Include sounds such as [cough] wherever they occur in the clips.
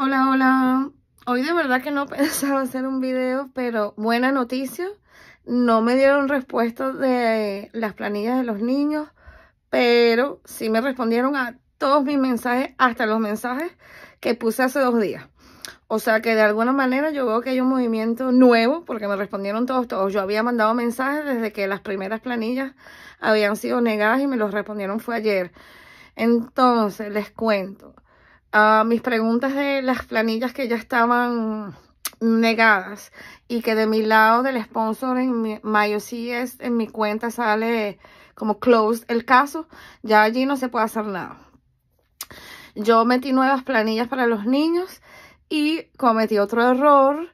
Hola, hola. Hoy de verdad que no [laughs] pensaba hacer un video, pero buena noticia. No me dieron respuesta de las planillas de los niños, pero sí me respondieron a todos mis mensajes, hasta los mensajes que puse hace dos días. O sea que de alguna manera yo veo que hay un movimiento nuevo, porque me respondieron todos, todos. Yo había mandado mensajes desde que las primeras planillas habían sido negadas y me los respondieron fue ayer. Entonces, les cuento mis preguntas de las planillas que ya estaban negadas y que de mi lado del sponsor en en mi cuenta sale como closed el caso, ya allí no se puede hacer nada. Yo metí nuevas planillas para los niños y cometí otro error,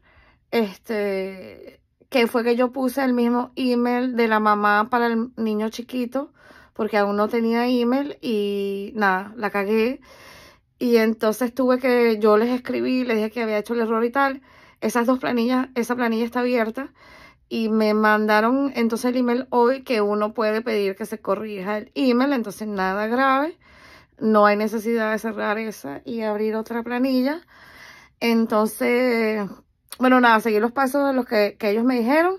este, que fue que yo puse el mismo email de la mamá para el niño chiquito, porque aún no tenía email y nada, la cagué. Y entonces tuve que, yo les escribí, les dije que había hecho el error y tal. Esas dos planillas, esa planilla está abierta. Y me mandaron entonces el email hoy que uno puede pedir que se corrija el email. Entonces nada grave. No hay necesidad de cerrar esa y abrir otra planilla. Entonces, bueno, nada, seguí los pasos de los que, ellos me dijeron.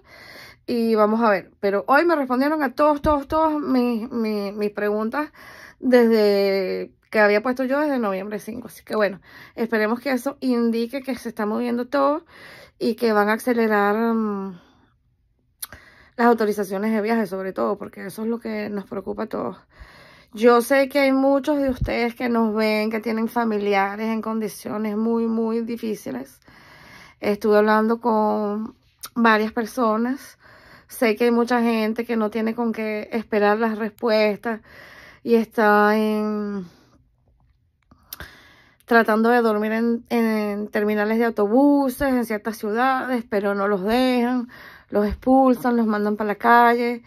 Y vamos a ver. Pero hoy me respondieron a todos, todos, todos mis, mis preguntas desde que había puesto yo desde noviembre 5. Así que bueno, esperemos que eso indique que se está moviendo todo y que van a acelerar mm, las autorizaciones de viaje sobre todo, porque eso es lo que nos preocupa a todos. Yo sé que hay muchos de ustedes que nos ven, que tienen familiares en condiciones muy, muy difíciles. Estuve hablando con varias personas. Sé que hay mucha gente que no tiene con qué esperar las respuestas, y está tratando de dormir en, terminales de autobuses, en ciertas ciudades, pero no los dejan, los expulsan, los mandan para la calle.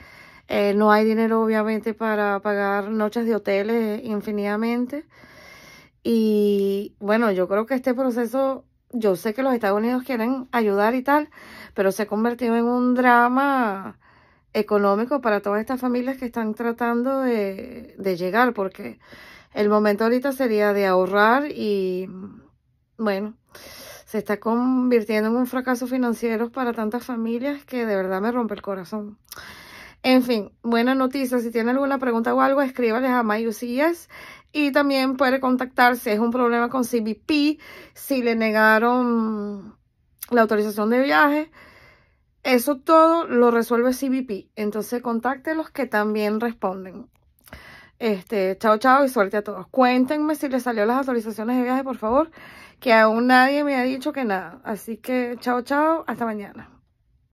Eh, no hay dinero, obviamente, para pagar noches de hoteles infinitamente. Y bueno, yo creo que este proceso, yo sé que los Estados Unidos quieren ayudar y tal, pero se ha convertido en un drama económico para todas estas familias que están tratando de, llegar, porque el momento ahorita sería de ahorrar y, bueno, se está convirtiendo en un fracaso financiero para tantas familias que de verdad me rompe el corazón. En fin, buena noticia. Si tienen alguna pregunta o algo, escríbales a MyUCS y también puede contactar si es un problema con CBP, si le negaron la autorización de viaje eso todo lo resuelve CBP. Entonces los que también responden. Este, chao, chao y suerte a todos. Cuéntenme si les salió las autorizaciones de viaje, por favor, que aún nadie me ha dicho que nada. Así que chao, chao, hasta mañana.